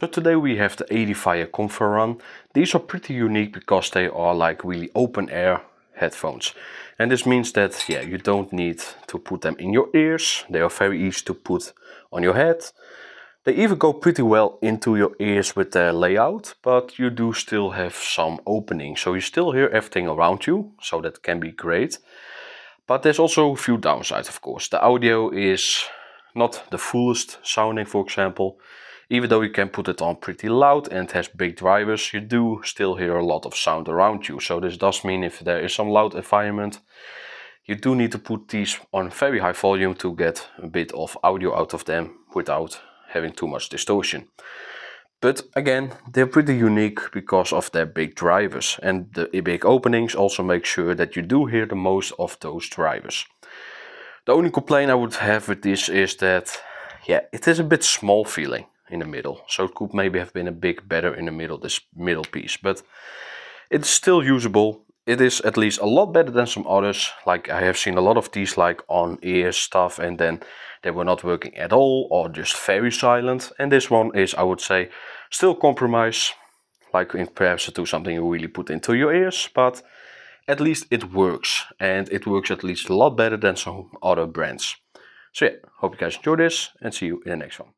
But today we have the 80 Comfort Run. These are pretty unique because they are like really open air headphones. And this means that yeah, you don't need to put them in your ears. They are very easy to put on your head. They even go pretty well into your ears with their layout, but you do still have some opening. So you still hear everything around you, so that can be great. But there's also a few downsides, of course. The audio is not the fullest sounding, for example. Even though you can put it on pretty loud and has big drivers, you do still hear a lot of sound around you. So this does mean if there is some loud environment, you do need to put these on very high volume to get a bit of audio out of them without having too much distortion. But again, they're pretty unique because of their big drivers and the big openings also make sure that you do hear the most of those drivers. The only complaint I would have with this is that, yeah, it is a bit small feeling in the middle. So it could maybe have been a bit better in the middle, this middle piece. But it's still usable. It is at least a lot better than some others. Like I have seen a lot of these like on ear stuff and then they were not working at all or just very silent. And this one is, I would say, still compromise. Like in perhaps to something you really put into your ears. But at least it works. And it works at least a lot better than some other brands. So yeah, hope you guys enjoy this and see you in the next one.